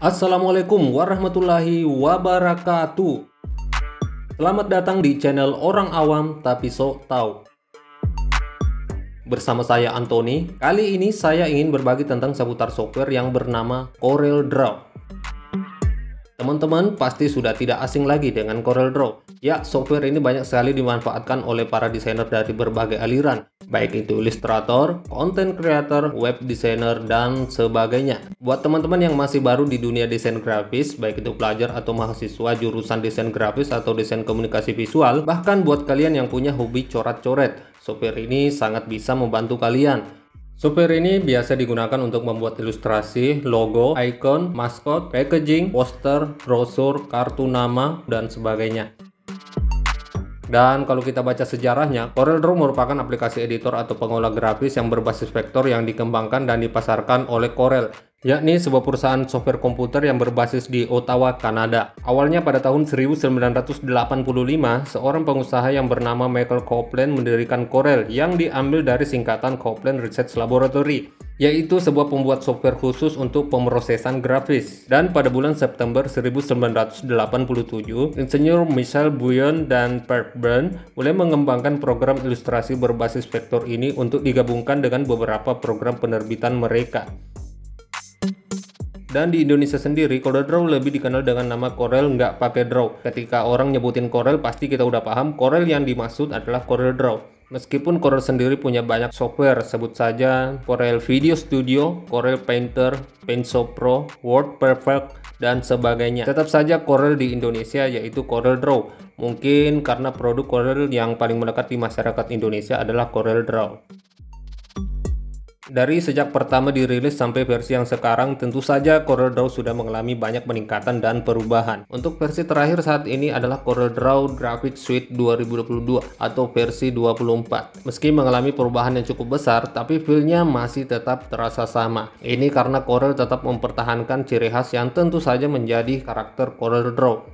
Assalamualaikum warahmatullahi wabarakatuh. Selamat datang di channel Orang Awam Tapi So Tahu. Bersama saya Anthony, kali ini saya ingin berbagi tentang seputar software yang bernama Corel Draw. Teman-teman pasti sudah tidak asing lagi dengan Corel Draw. Ya, software ini banyak sekali dimanfaatkan oleh para desainer dari berbagai aliran, baik itu ilustrator, content creator, web designer, dan sebagainya. Buat teman-teman yang masih baru di dunia desain grafis, baik itu pelajar atau mahasiswa jurusan desain grafis atau desain komunikasi visual, bahkan buat kalian yang punya hobi coret-coret, sopir ini sangat bisa membantu kalian. Sopir ini biasa digunakan untuk membuat ilustrasi, logo, icon, maskot, packaging, poster, brosur, kartu nama, dan sebagainya. Dan kalau kita baca sejarahnya, CorelDRAW merupakan aplikasi editor atau pengolah grafis yang berbasis vektor yang dikembangkan dan dipasarkan oleh Corel yakni sebuah perusahaan software komputer yang berbasis di Ottawa, Kanada. Awalnya pada tahun 1985, seorang pengusaha yang bernama Michael Copeland mendirikan Corel yang diambil dari singkatan Copeland Research Laboratory yaitu sebuah pembuat software khusus untuk pemrosesan grafis. Dan pada bulan September 1987, insinyur Michel Bouillon dan Per Byrne mulai mengembangkan program ilustrasi berbasis vektor ini untuk digabungkan dengan beberapa program penerbitan mereka. Dan di Indonesia sendiri, Corel Draw lebih dikenal dengan nama Corel nggak pakai draw. Ketika orang nyebutin Corel, pasti kita udah paham Corel yang dimaksud adalah Corel Draw. Meskipun Corel sendiri punya banyak software, sebut saja Corel Video Studio, Corel Painter, PaintShop Pro, Word Perfect, dan sebagainya. Tetap saja Corel di Indonesia yaitu Corel Draw. Mungkin karena produk Corel yang paling melekat di masyarakat Indonesia adalah Corel Draw. Dari sejak pertama dirilis sampai versi yang sekarang, tentu saja CorelDRAW sudah mengalami banyak peningkatan dan perubahan. Untuk versi terakhir saat ini adalah CorelDRAW Graphic Suite 2022 atau versi 24. Meski mengalami perubahan yang cukup besar, tapi feel-nya masih tetap terasa sama. Ini karena Corel tetap mempertahankan ciri khas yang tentu saja menjadi karakter CorelDRAW.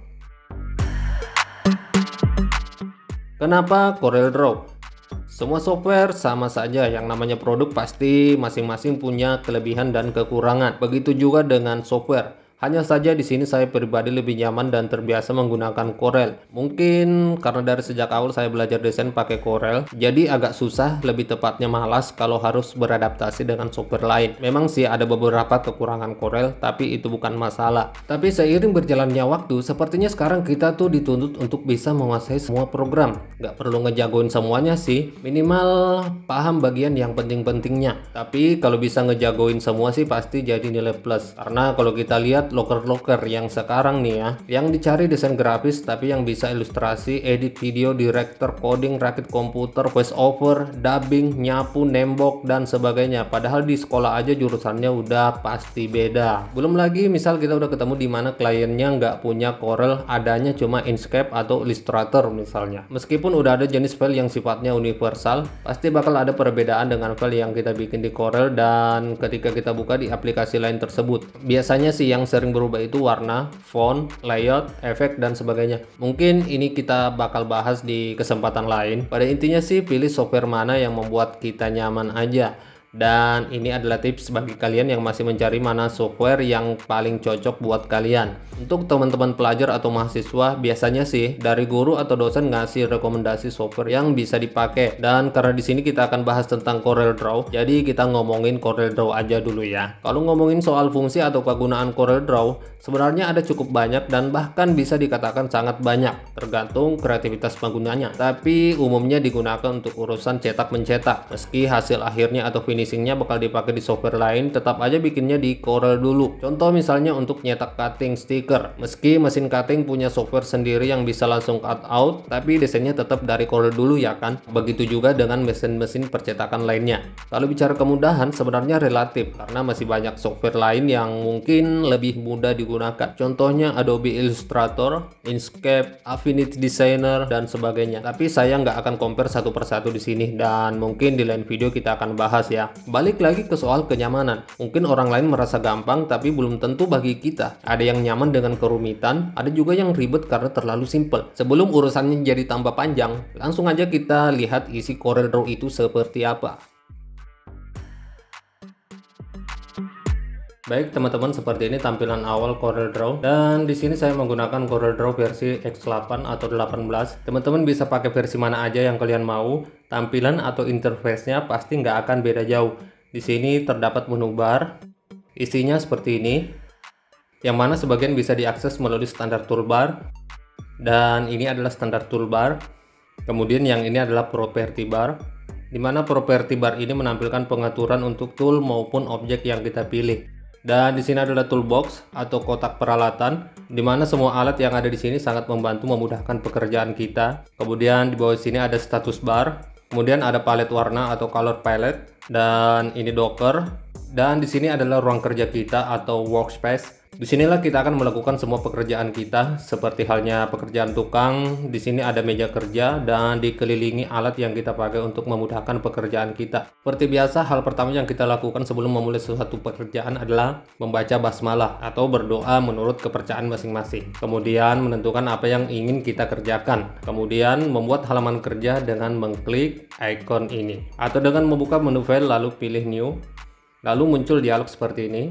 Kenapa CorelDRAW? Semua software sama saja, yang namanya produk pasti masing-masing punya kelebihan dan kekurangan. Begitu juga dengan software. Hanya saja di sini saya pribadi lebih nyaman dan terbiasa menggunakan Corel. Mungkin karena dari sejak awal saya belajar desain pakai Corel, jadi agak susah, lebih tepatnya malas kalau harus beradaptasi dengan software lain. Memang sih ada beberapa kekurangan Corel, tapi itu bukan masalah. Tapi seiring berjalannya waktu, sepertinya sekarang kita tuh dituntut untuk bisa menguasai semua program. Gak perlu ngejagoin semuanya sih, minimal paham bagian yang penting-pentingnya. Tapi kalau bisa ngejagoin semua sih pasti jadi nilai plus. Karena kalau kita lihat lihat loker-loker yang sekarang nih ya yang dicari desain grafis tapi yang bisa ilustrasi edit video director coding rakit komputer voice over dubbing nyapu nembok dan sebagainya padahal di sekolah aja jurusannya udah pasti beda belum lagi misal kita udah ketemu di mana kliennya nggak punya Corel adanya cuma Inkscape atau Illustrator misalnya meskipun udah ada jenis file yang sifatnya universal pasti bakal ada perbedaan dengan file yang kita bikin di Corel dan ketika kita buka di aplikasi lain tersebut biasanya sih yang sering berubah itu warna, font, layout, efek, dan sebagainya. Mungkin ini kita bakal bahas di kesempatan lain. Pada intinya sih pilih software mana yang membuat kita nyaman aja dan ini adalah tips bagi kalian yang masih mencari mana software yang paling cocok buat kalian untuk teman-teman pelajar atau mahasiswa biasanya sih dari guru atau dosen ngasih rekomendasi software yang bisa dipakai dan karena di sini kita akan bahas tentang Corel Draw jadi kita ngomongin Corel Draw aja dulu ya kalau ngomongin soal fungsi atau kegunaan Corel Draw sebenarnya ada cukup banyak dan bahkan bisa dikatakan sangat banyak tergantung kreativitas penggunanya tapi umumnya digunakan untuk urusan cetak mencetak meski hasil akhirnya atau finish finishingnya bakal dipakai di software lain, tetap aja bikinnya di Corel dulu. Contoh misalnya untuk nyetak cutting stiker. Meski mesin cutting punya software sendiri yang bisa langsung cut out, tapi desainnya tetap dari Corel dulu ya kan? Begitu juga dengan mesin-mesin percetakan lainnya. Kalau bicara kemudahan, sebenarnya relatif karena masih banyak software lain yang mungkin lebih mudah digunakan. Contohnya Adobe Illustrator, Inkscape, Affinity Designer, dan sebagainya. Tapi saya nggak akan compare satu persatu di sini dan mungkin di lain video kita akan bahas ya balik lagi ke soal kenyamanan. Mungkin orang lain merasa gampang, tapi belum tentu bagi kita. Ada yang nyaman dengan kerumitan, ada juga yang ribet karena terlalu simple. Sebelum urusannya jadi tambah panjang, langsung aja kita lihat isi Corel Draw itu seperti apa. Baik teman-teman, seperti ini tampilan awal Corel Draw dan di sini saya menggunakan Corel Draw versi X8 atau 18. Teman-teman bisa pakai versi mana aja yang kalian mau. Tampilan atau interface-nya pasti nggak akan beda jauh. Di sini terdapat menu bar. Isinya seperti ini. Yang mana sebagian bisa diakses melalui standar toolbar. Dan ini adalah standar toolbar. Kemudian yang ini adalah property bar. Di mana property bar ini menampilkan pengaturan untuk tool maupun objek yang kita pilih. Dan di sini adalah toolbox atau kotak peralatan, di mana semua alat yang ada di sini sangat membantu memudahkan pekerjaan kita. Kemudian di bawah sini ada status bar, kemudian ada palet warna atau color palette, dan ini docker. Dan di sini adalah ruang kerja kita atau workspace. Disinilah kita akan melakukan semua pekerjaan kita, seperti halnya pekerjaan tukang. Di sini ada meja kerja dan dikelilingi alat yang kita pakai untuk memudahkan pekerjaan kita. Seperti biasa, hal pertama yang kita lakukan sebelum memulai suatu pekerjaan adalah membaca basmalah atau berdoa menurut kepercayaan masing-masing. Kemudian menentukan apa yang ingin kita kerjakan. Kemudian membuat halaman kerja dengan mengklik ikon ini. Atau dengan membuka menu file lalu pilih new. Lalu muncul dialog seperti ini.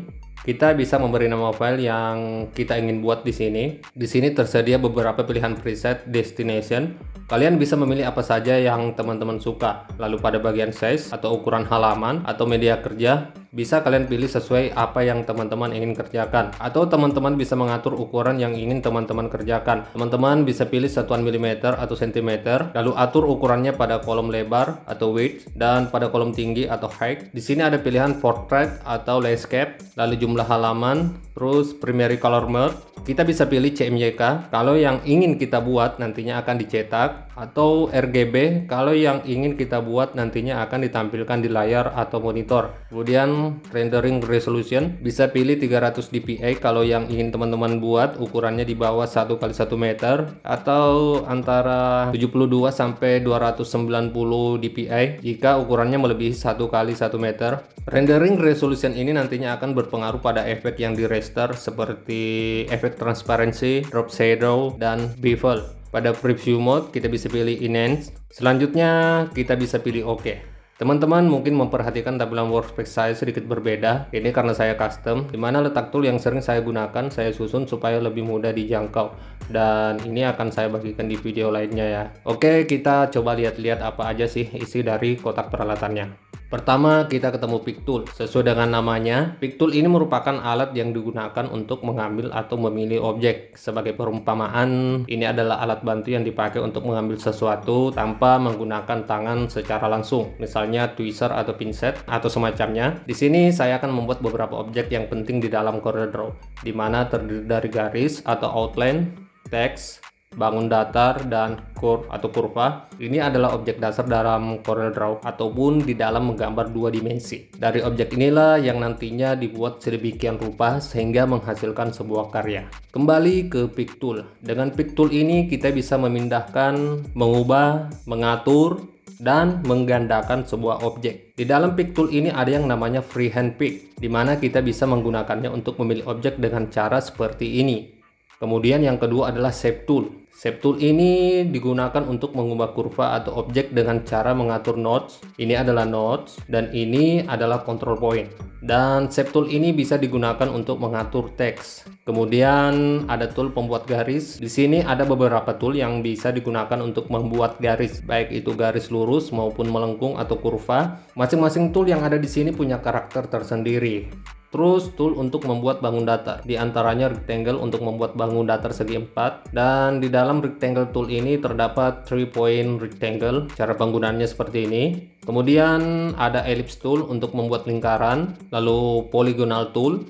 Kita bisa memberi nama file yang kita ingin buat di sini. Di sini tersedia beberapa pilihan preset destination. Kalian bisa memilih apa saja yang teman-teman suka. Lalu pada bagian size atau ukuran halaman atau media kerja, bisa kalian pilih sesuai apa yang teman-teman ingin kerjakan atau teman-teman bisa mengatur ukuran yang ingin teman-teman kerjakan teman-teman bisa pilih satuan milimeter atau sentimeter lalu atur ukurannya pada kolom lebar atau width dan pada kolom tinggi atau height di sini ada pilihan portrait atau landscape lalu jumlah halaman terus primary color mode kita bisa pilih CMYK kalau yang ingin kita buat nantinya akan dicetak atau RGB kalau yang ingin kita buat nantinya akan ditampilkan di layar atau monitor kemudian rendering resolution bisa pilih 300 dpi kalau yang ingin teman-teman buat ukurannya di bawah 1 kali 1 meter atau antara 72 sampai 290 dpi jika ukurannya melebihi 1 kali 1 meter Rendering resolution ini nantinya akan berpengaruh pada efek yang direster seperti efek transparansi, drop shadow, dan bevel. Pada preview mode kita bisa pilih enhance. Selanjutnya kita bisa pilih OK. Teman-teman mungkin memperhatikan tampilan workspace saya sedikit berbeda. Ini karena saya custom, di mana letak tool yang sering saya gunakan saya susun supaya lebih mudah dijangkau. Dan ini akan saya bagikan di video lainnya ya. Oke, kita coba lihat-lihat apa aja sih isi dari kotak peralatannya. Pertama, kita ketemu tool Sesuai dengan namanya, tool ini merupakan alat yang digunakan untuk mengambil atau memilih objek. Sebagai perumpamaan, ini adalah alat bantu yang dipakai untuk mengambil sesuatu tanpa menggunakan tangan secara langsung, misalnya tweezer atau pinset atau semacamnya. Di sini saya akan membuat beberapa objek yang penting di dalam Corel Draw, di mana terdiri dari garis atau outline, teks, bangun datar dan kur atau kurva. Ini adalah objek dasar dalam corner Draw ataupun di dalam menggambar dua dimensi. Dari objek inilah yang nantinya dibuat sedemikian rupa sehingga menghasilkan sebuah karya. Kembali ke pick tool. Dengan pick tool ini kita bisa memindahkan, mengubah, mengatur, dan menggandakan sebuah objek. Di dalam pick tool ini ada yang namanya freehand pick, di mana kita bisa menggunakannya untuk memilih objek dengan cara seperti ini. Kemudian yang kedua adalah shape tool. Shape tool ini digunakan untuk mengubah kurva atau objek dengan cara mengatur nodes. Ini adalah nodes dan ini adalah control point. Dan shape tool ini bisa digunakan untuk mengatur teks. Kemudian ada tool pembuat garis. Di sini ada beberapa tool yang bisa digunakan untuk membuat garis, baik itu garis lurus maupun melengkung atau kurva. Masing-masing tool yang ada di sini punya karakter tersendiri. Terus tool untuk membuat bangun datar, diantaranya rectangle untuk membuat bangun datar segi empat, dan di dalam rectangle tool ini terdapat three point rectangle, cara penggunaannya seperti ini. Kemudian ada ellipse tool untuk membuat lingkaran, lalu polygonal tool.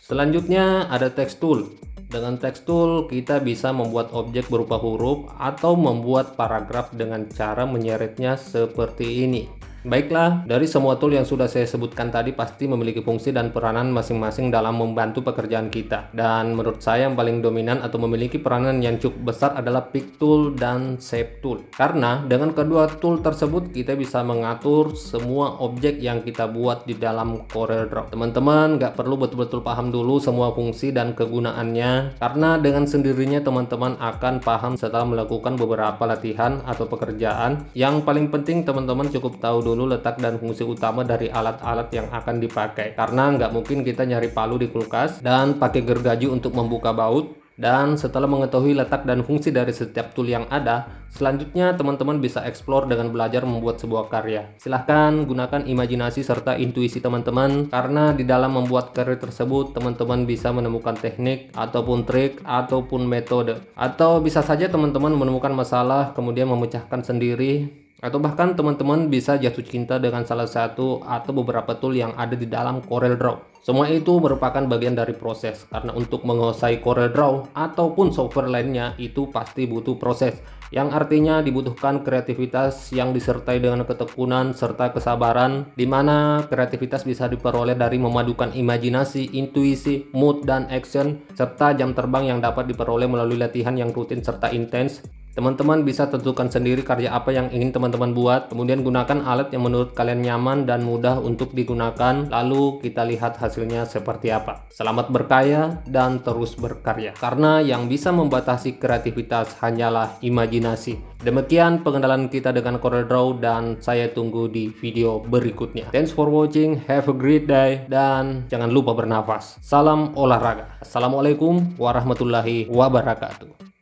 Selanjutnya ada text tool. Dengan text tool kita bisa membuat objek berupa huruf atau membuat paragraf dengan cara menyeretnya seperti ini. Baiklah, dari semua tool yang sudah saya sebutkan tadi pasti memiliki fungsi dan peranan masing-masing dalam membantu pekerjaan kita. Dan menurut saya yang paling dominan atau memiliki peranan yang cukup besar adalah pick tool dan shape tool. Karena dengan kedua tool tersebut kita bisa mengatur semua objek yang kita buat di dalam CorelDRAW. Teman-teman nggak perlu betul-betul paham dulu semua fungsi dan kegunaannya karena dengan sendirinya teman-teman akan paham setelah melakukan beberapa latihan atau pekerjaan. Yang paling penting teman-teman cukup tahu dulu dulu letak dan fungsi utama dari alat-alat yang akan dipakai karena nggak mungkin kita nyari palu di kulkas dan pakai gergaji untuk membuka baut dan setelah mengetahui letak dan fungsi dari setiap tool yang ada, selanjutnya teman-teman bisa explore dengan belajar membuat sebuah karya. Silahkan gunakan imajinasi serta intuisi teman-teman, karena di dalam membuat karya tersebut, teman-teman bisa menemukan teknik, ataupun trik, ataupun metode. Atau bisa saja teman-teman menemukan masalah, kemudian memecahkan sendiri, atau bahkan teman-teman bisa jatuh cinta dengan salah satu atau beberapa tool yang ada di dalam Corel Draw. Semua itu merupakan bagian dari proses, karena untuk menguasai Corel Draw ataupun software lainnya itu pasti butuh proses, yang artinya dibutuhkan kreativitas yang disertai dengan ketekunan serta kesabaran, di mana kreativitas bisa diperoleh dari memadukan imajinasi, intuisi, mood, dan action, serta jam terbang yang dapat diperoleh melalui latihan yang rutin serta intens, Teman-teman bisa tentukan sendiri karya apa yang ingin teman-teman buat, kemudian gunakan alat yang menurut kalian nyaman dan mudah untuk digunakan, lalu kita lihat hasilnya seperti apa. Selamat berkaya dan terus berkarya, karena yang bisa membatasi kreativitas hanyalah imajinasi. Demikian pengenalan kita dengan CorelDRAW dan saya tunggu di video berikutnya. Thanks for watching, have a great day, dan jangan lupa bernafas. Salam olahraga. Assalamualaikum warahmatullahi wabarakatuh.